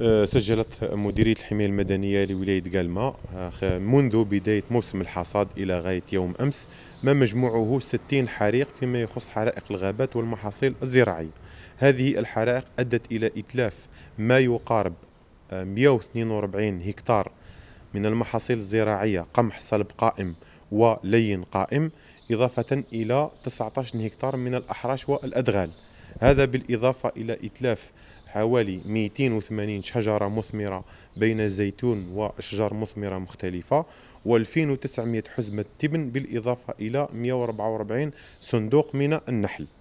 آه، سجلت مديرية الحماية المدنية لولاية قالما منذ بداية موسم الحصاد إلى غاية يوم أمس ما مجموعه 60 حريق فيما يخص حرائق الغابات والمحاصيل الزراعية هذه الحرائق أدت إلى إتلاف ما يقارب 142 آه، هكتار من المحاصيل الزراعية قمح صلب قائم ولين قائم إضافة إلى 19 هكتار من الأحراش والأدغال هذا بالإضافة إلى إتلاف حوالي 280 شجرة مثمرة بين الزيتون وأشجار مثمرة مختلفة و2900 حزمة تبن بالإضافة إلى 144 صندوق من النحل